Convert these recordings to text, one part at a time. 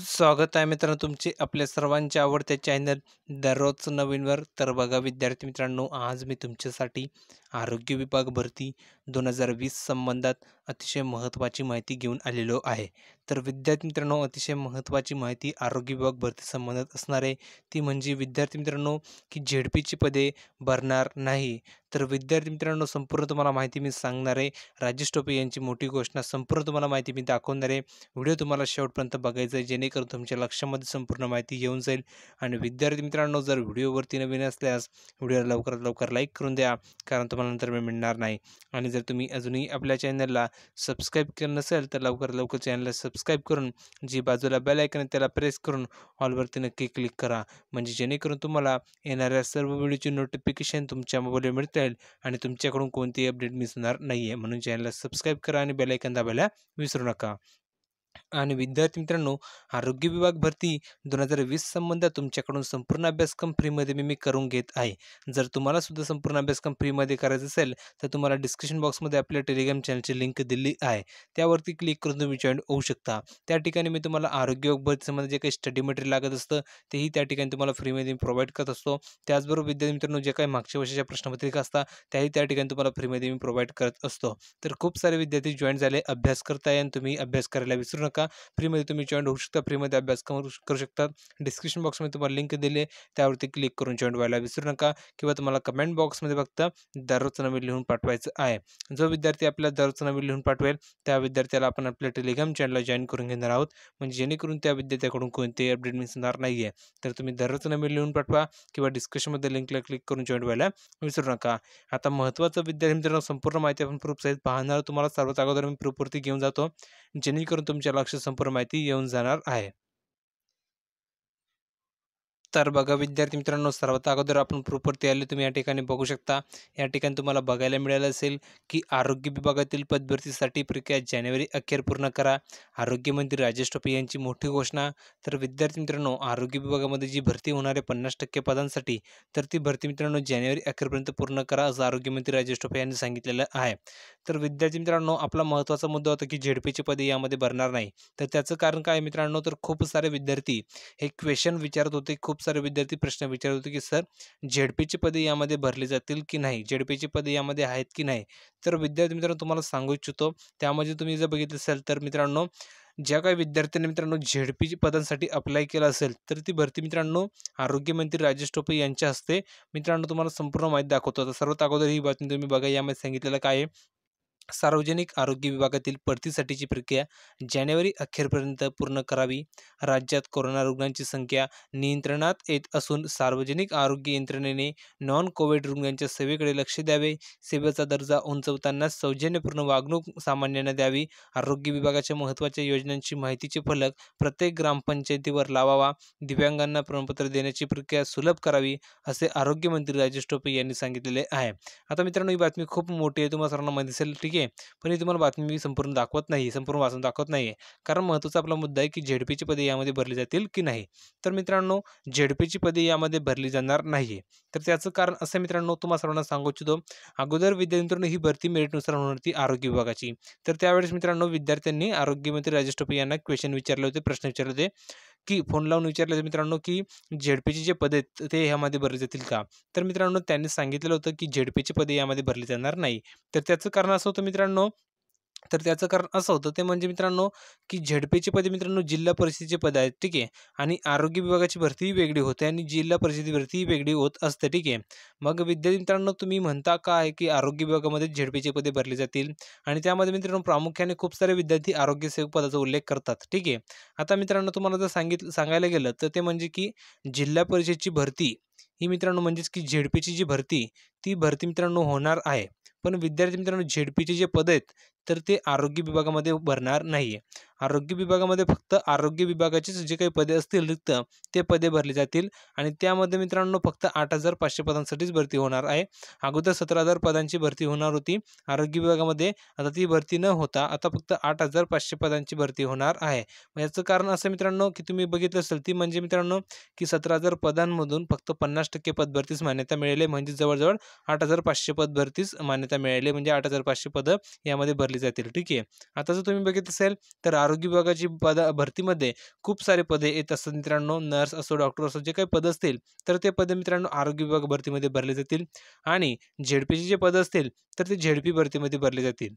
स्वागत आहे मित्रांनो तुमचे आपल्या सर्वांचे आवडते चॅनल दररोज नवीनवर तर बघा विद्यार्थी मित्रांनो आज मी तुमच्यासाठी आरोग्य विभाग भरती दोन हजार वीस संबंधात अतिशय महत्त्वाची माहिती घेऊन आलेलो आहे तर विद्यार्थी मित्रांनो अतिशय महत्त्वाची माहिती आरोग्य विभाग भरती संबंधात आहे ती म्हणजे विद्यार्थी मित्रांनो की झेडपीची पदे भरणार नाही तर विद्यार्थी मित्रांनो संपूर्ण तुम्हाला माहिती मी सांगणार आहे राजेश टोपे यांची मोठी घोषणा संपूर्ण तुम्हाला माहिती मी दाखवणार आहे व्हिडिओ तुम्हाला शेवटपर्यंत बघायचा आहे जेणेकरून तुमच्या लक्षामध्ये संपूर्ण माहिती येऊन जाईल आणि विद्यार्थी मित्रांनो जर व्हिडिओवरती नवीन असल्यास व्हिडिओला लवकरात लवकर लाईक करून द्या कारण तुम्हाला नंतर मी मिळणार नाही आणि जर तुम्ही अजूनही आपल्या चॅनलला सबस्क्राईब केलं नसेल तर लवकरात लवकर चॅनलला सबस्क्राईब सबस्क्राईब करून जी बाजूला बेल आहे त्याला प्रेस करून ऑलवरती नक्की क्लिक करा म्हणजे जेणेकरून तुम्हाला येणाऱ्या सर्व व्हिडिओची नोटिफिकेशन तुमच्या मोबाईलवर मिळता येईल आणि तुमच्याकडून कोणतीही अपडेट मिस होणार नाही म्हणून चॅनलला सबस्क्राईब करा आणि बेलायकन दाबायला विसरू नका आणि विद्यार्थी मित्रांनो आरोग्य विभाग भरती दोन हजार वीस संबंधात तुमच्याकडून संपूर्ण अभ्यासक्रम फ्रीमध्ये मी मी करून घेत आहे जर तुम्हाला सुद्धा संपूर्ण अभ्यासक्रम फ्रीमध्ये करायचं असेल तर तुम्हाला डिस्क्रिप्शन बॉक्समध्ये आपल्या टेलिग्राम चॅनलची लिंक दिली आहे त्यावरती क्लिक करून तुम्ही जॉईन होऊ शकता त्या ठिकाणी मी तुम्हाला आरोग्य विभाग भरतीसंबंधी जे काही स्टडी मटेरियल लागत असतं तेही त्या ठिकाणी तुम्हाला फ्रीमध्ये मी प्रोव्हाइड करत असतो त्याचबरोबर विद्यार्थी मित्रांनो जे काही मागच्या वर्षाच्या प्रश्नपत्रिका असतात त्याही त्या ठिकाणी तुम्हाला फ्रीमध्ये मी प्रोव्हाइड करत असतो तर खूप सारे विद्यार्थी जॉईन झाले अभ्यास करताय आणि तुम्ही अभ्यास करायला विसरू विसरू नका फ्रीमध्ये तुम्ही जॉईन होऊ शकता फ्रीमध्ये अभ्यास करू शकता डिस्क्रिप्शन बॉक्समध्ये तुम्हाला लिंक दिली त्यावरती क्लिक करून जॉईन व्हायला विसरू नका किंवा तुम्हाला कमेंट बॉक्समध्ये फक्त दररोज नवीन लिहून पाठवायचं आहे जो विद्यार्थी आपल्याला दररोज नवीन लिहून पाठवेल त्या विद्यार्थ्याला आपण आपल्या टेलिग्राम चॅनलला जॉईन करून घेणार आहोत म्हणजे जेणेकरून त्या विद्यार्थ्याकडून कोणतेही अपडेट मिसणार नाही आहे तर तुम्ही दररोज नवीन लिहून पाठवा किंवा मध्ये लिंकला क्लिक करून जॉईन व्हायला विसरू नका आता महत्त्वाचं विद्यार्थी मित्रांनो संपूर्ण माहिती आपण प्रूफ सहित पाहणार तुम्हाला सर्वात अगोदर मी प्रूफवरती घेऊन जातो जेणेकरून तुमच्या तुमच्या लक्ष संपूर्ण माहिती येऊन जाणार आहे तर बघा विद्यार्थी मित्रांनो सर्वात अगोदर आपण प्रॉपर आले तुम्ही या ठिकाणी बघू शकता या ठिकाणी तुम्हाला बघायला मिळालं असेल की आरोग्य विभागातील पदभरतीसाठी प्रक्रिया जानेवारी अखेर पूर्ण करा आरोग्यमंत्री राजेश टोपे यांची मोठी घोषणा तर विद्यार्थी मित्रांनो आरोग्य विभागामध्ये जी भरती होणार आहे पन्नास टक्के पदांसाठी तर ती भरती मित्रांनो जानेवारी अखेरपर्यंत पूर्ण करा असं आरोग्यमंत्री राजेश टोपे यांनी सांगितलेलं आहे तर विद्यार्थी मित्रांनो आपला महत्त्वाचा मुद्दा होता की झेडपीची पदे यामध्ये भरणार नाही तर त्याचं कारण काय मित्रांनो तर खूप सारे विद्यार्थी हे क्वेश्चन विचारत होते खूप सारे विद्यार्थी प्रश्न विचारत होते की सर झेडपीची पदे यामध्ये भरली जातील की नाही झेडपीची पदे यामध्ये आहेत की नाही तर विद्यार्थी मित्रांनो तुम्हाला सांगू इच्छितो त्यामध्ये तुम्ही जर बघितलं असेल तर मित्रांनो ज्या काही विद्यार्थ्यांनी मित्रांनो झेडपी पदांसाठी अप्लाय केला असेल तर ती भरती मित्रांनो आरोग्यमंत्री राजेश टोपे यांच्या हस्ते मित्रांनो तुम्हाला संपूर्ण माहिती दाखवतो आता सर्वात अगोदर ही बातमी तुम्ही बघा यामध्ये सांगितलेलं काय आहे सार्वजनिक आरोग्य विभागातील परतीसाठीची प्रक्रिया जानेवारी अखेरपर्यंत पूर्ण करावी राज्यात कोरोना रुग्णांची संख्या नियंत्रणात येत असून सार्वजनिक आरोग्य यंत्रणेने नॉन कोविड रुग्णांच्या सेवेकडे लक्ष द्यावे सेवेचा दर्जा उंचवताना सौजन्यपूर्ण वागणूक सामान्यांना द्यावी आरोग्य विभागाच्या महत्त्वाच्या योजनांची माहितीचे फलक प्रत्येक ग्रामपंचायतीवर लावावा दिव्यांगांना प्रमाणपत्र देण्याची प्रक्रिया सुलभ करावी असे आरोग्यमंत्री राजेश टोपे यांनी सांगितलेले आहे आता मित्रांनो ही बातमी खूप मोठी आहे तुम्हाला सर्वांना माहिती असेल ठीक आहे पण ही तुम्हाला बातमी मी संपूर्ण दाखवत नाही संपूर्ण वाचून दाखवत नाही कारण महत्त्वाचा आपला मुद्दा आहे की झेडपीची पदे यामध्ये भरली जातील की नाही तर मित्रांनो झेडपीची पदे यामध्ये भरली जाणार नाही तर त्याचं कारण असं मित्रांनो तुम्हाला सर्वांना सांगू इच्छितो अगोदर विद्यार्थ्यांनी ही भरती मेरिटनुसार होणार होती आरोग्य विभागाची तर त्यावेळेस मित्रांनो विद्यार्थ्यांनी आरोग्यमंत्री राजेश टोपे यांना क्वेश्चन विचारले होते प्रश्न विचारले होते की फोन लावून विचारलं तर मित्रांनो की झेडपीचे जे पदे आहेत ते ह्यामध्ये भरले जातील का तर मित्रांनो त्यांनी सांगितलं होतं की झेडपीचे पदे यामध्ये भरले जाणार नाही तर त्याचं कारण असं होतं मित्रांनो तर त्याचं कारण असं होतं ते म्हणजे मित्रांनो की झेडपेचे पदे मित्रांनो जिल्हा परिषदेचे पद आहेत ठीक आहे आणि आरोग्य विभागाची भरतीही वेगळी होते आणि जिल्हा परिषदेची भरतीही वेगळी होत असते ठीक आहे मग विद्यार्थी मित्रांनो तुम्ही म्हणता का आहे की आरोग्य विभागामध्ये झेडपेचे पदे भरले जातील आणि त्यामध्ये मित्रांनो प्रामुख्याने खूप सारे विद्यार्थी आरोग्यसेवक पदाचा उल्लेख करतात ठीक आहे आता मित्रांनो तुम्हाला जर सांगितलं सांगायला गेलं तर ते म्हणजे की जिल्हा परिषदेची भरती ही मित्रांनो म्हणजेच की झेडपीची जी भरती ती भरती मित्रांनो होणार आहे पण विद्यार्थी मित्रांनो झेडपीचे जे पद आहेत तर ते आरोग्य विभागामध्ये भरणार नाही आरोग्य विभागामध्ये फक्त आरोग्य विभागाचीच जे काही पदे असतील रिक्त ते पदे भरली जातील आणि त्यामध्ये मित्रांनो फक्त आठ हजार पाचशे पदांसाठीच भरती होणार आहे अगोदर सतरा हजार पदांची भरती होणार होती आरोग्य विभागामध्ये आता ती भरती न होता आता फक्त आठ हजार पाचशे पदांची भरती होणार आहे याचं कारण असं मित्रांनो की तुम्ही बघितलं असेल ती म्हणजे मित्रांनो की सतरा हजार पदांमधून फक्त पन्नास टक्के पदभरतीस मान्यता मिळेल म्हणजे जवळजवळ आठ हजार पाचशे पदभरतीस मान्यता मिळाली म्हणजे आठ हजार पाचशे पदं यामध्ये भरली विचारली जातील ठीक आहे आता जर तुम्ही बघित असेल तर आरोग्य विभागाची पद भरतीमध्ये खूप सारे पदे येत असतात मित्रांनो नर्स असो डॉक्टर असो जे काही पद असतील तर ते पदे मित्रांनो आरोग्य विभाग भरतीमध्ये भरले जातील आणि झेडपीचे जे पद असतील तर ते झेडपी भरतीमध्ये भरले जातील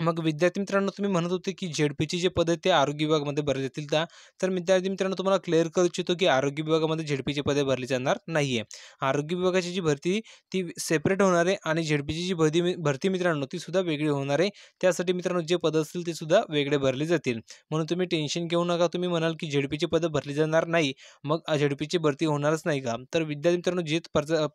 मग विद्यार्थी मित्रांनो तुम्ही म्हणत होते की झेडपीची जे पदे ते आरोग्य विभागामध्ये भरले जातील का तर विद्यार्थी मित्रांनो तुम्हाला क्लिअर करू इच्छितो की आरोग्य विभागामध्ये झेडपीची पदे भरली जाणार नाही आहे आरोग्य विभागाची जी भरती ती सेपरेट होणार आहे आणि झेडपीची जी भरती भरती मित्रांनो ती सुद्धा वेगळी होणार आहे त्यासाठी मित्रांनो जे पदं असतील ते सुद्धा वेगळे भरले जातील म्हणून तुम्ही टेन्शन घेऊ नका तुम्ही म्हणाल की झेडपीची पदं भरली जाणार नाही मग झेडपीची भरती होणारच नाही का तर विद्यार्थी मित्रांनो जे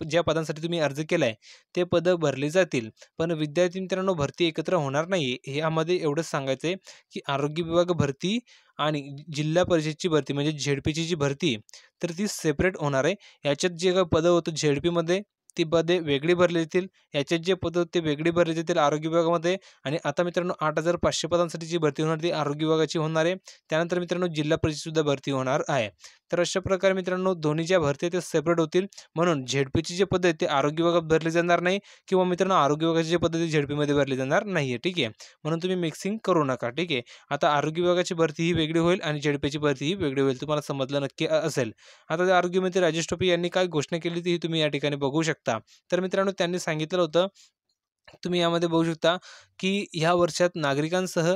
ज्या पदांसाठी तुम्ही अर्ज केला आहे ते पदं भरली जातील पण विद्यार्थी मित्रांनो भरती एकत्र होणार नाही यामध्ये ह्यामध्ये एवढंच सांगायचं आहे की आरोग्य विभाग भरती आणि जिल्हा परिषदची भरती म्हणजे झेडपीची जी भरती तर ती सेपरेट होणार आहे याच्यात जे काही पदं होतं झेडपीमध्ये ती पदे वेगळी भरली जातील याचे जे पद्धत ते वेगळी भरली जातील आरोग्य विभागामध्ये आणि आता मित्रांनो आठ हजार पाचशे पदांसाठी जी भरती होणार ती आरोग्य विभागाची होणार आहे त्यानंतर मित्रांनो जिल्हा परिषदसुद्धा भरती होणार आहे तर अशा प्रकारे मित्रांनो दोन्ही ज्या भरती आहेत ते सेपरेट होतील म्हणून झेडपीची जे पद आहे ते आरोग्य विभागात भरली जाणार नाही किंवा मित्रांनो आरोग्य विभागाची जे पद आहे ते झेडपीमध्ये भरली जाणार नाही आहे ठीक आहे म्हणून तुम्ही मिक्सिंग करू नका ठीक आहे आता आरोग्य विभागाची भरती ही वेगळी होईल आणि झेडपीची भरती ही वेगळी होईल तुम्हाला समजलं नक्की असेल आता आरोग्यमंत्री राजेश टोपे यांनी काय घोषणा केली ती तुम्ही या ठिकाणी बघू शकता शकता तर मित्रांनो त्यांनी सांगितलं होतं तुम्ही यामध्ये बघू शकता की ह्या वर्षात नागरिकांसह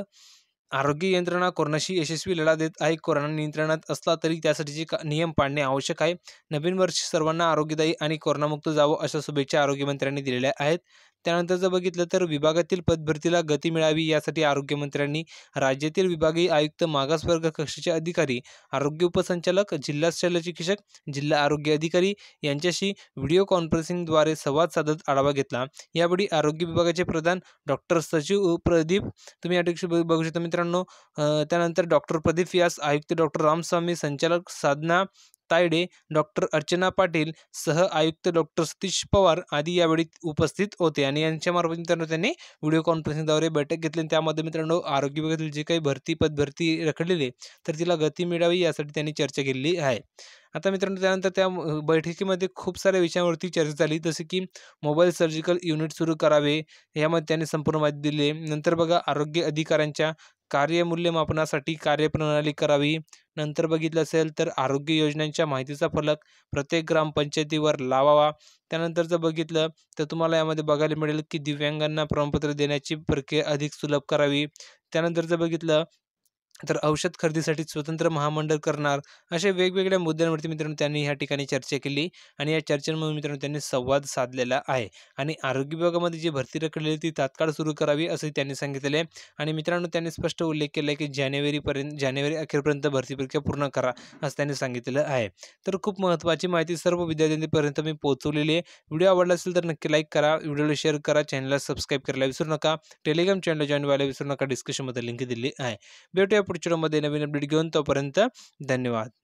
आरोग्य यंत्रणा कोरोनाशी यशस्वी लढा देत आहे कोरोना नियंत्रणात असला तरी त्यासाठीचे नियम पाळणे आवश्यक आहे नवीन वर्ष सर्वांना आरोग्यदायी आणि कोरोनामुक्त जावं अशा शुभेच्छा आरोग्यमंत्र्यांनी दिलेल्या आहेत त्यानंतर जर बघितलं तर विभागातील पदभरतीला गती मिळावी यासाठी आरोग्यमंत्र्यांनी राज्यातील विभागीय आयुक्त मागासवर्ग कक्षाचे अधिकारी आरोग्य उपसंचालक जिल्हा शल्यचिकित्सक जिल्हा आरोग्य अधिकारी यांच्याशी व्हिडिओ कॉन्फरन्सिंगद्वारे संवाद साधत आढावा घेतला यावेळी आरोग्य विभागाचे प्रधान डॉक्टर सचिव प्रदीप तुम्ही या ठिकाणी बघू शकता मित्रांनो त्यानंतर डॉक्टर प्रदीप व्यास आयुक्त डॉक्टर रामस्वामी संचालक साधना तायडे डॉक्टर अर्चना पाटील सह आयुक्त डॉक्टर सतीश पवार आदी यावेळी उपस्थित होते आणि यांच्यामार्फत मित्रांनो त्यांनी व्हिडिओ कॉन्फरन्सिंगद्वारे बैठक घेतली आणि त्यामध्ये मित्रांनो आरोग्य विभागातील जे काही भरती पदभरती रखडलेली तर तिला गती मिळावी यासाठी त्यांनी चर्चा केलेली आहे आता मित्रांनो त्यानंतर त्या बैठकीमध्ये खूप साऱ्या विषयांवरती चर्चा झाली जसे की मोबाईल सर्जिकल युनिट सुरू करावे यामध्ये त्यांनी संपूर्ण माहिती दिली नंतर बघा आरोग्य अधिकाऱ्यांच्या मूल्यमापनासाठी कार्यप्रणाली करावी नंतर बघितलं असेल तर आरोग्य योजनांच्या माहितीचा फलक प्रत्येक ग्रामपंचायतीवर लावावा त्यानंतर जर बघितलं तर तुम्हाला यामध्ये बघायला मिळेल की दिव्यांगांना प्रमाणपत्र देण्याची प्रक्रिया अधिक सुलभ करावी त्यानंतर जर बघितलं तर औषध खरेदीसाठी स्वतंत्र महामंडळ करणार असे वेगवेगळ्या मुद्द्यांवरती मित्रांनो त्यांनी ह्या ठिकाणी चर्चा केली आणि या चर्चेमधून मित्रांनो त्यांनी संवाद साधलेला आहे आणि आरोग्य विभागामध्ये जी भरती रखडलेली ती तात्काळ सुरू करावी असंही त्यांनी सांगितलेलं आहे आणि मित्रांनो त्यांनी स्पष्ट उल्लेख केला आहे की जानेवारीपर्यंत जानेवारी अखेरपर्यंत भरती प्रक्रिया पूर्ण करा असं त्यांनी सांगितलेलं आहे तर खूप महत्त्वाची माहिती सर्व विद्यार्थ्यांपर्यंत मी पोहोचवलेली आहे व्हिडिओ आवडला असेल तर नक्की लाईक करा व्हिडिओला शेअर करा चॅनलला सबस्क्राईब करायला विसरू नका टेलिग्राम चॅनल जॉईन व्हायला विसरू नका डिस्क्रिप्शनमध्ये लिंक दिली आहे भेटूया पुढच्या मध्ये नवीन अपडेट घेऊन तोपर्यंत धन्यवाद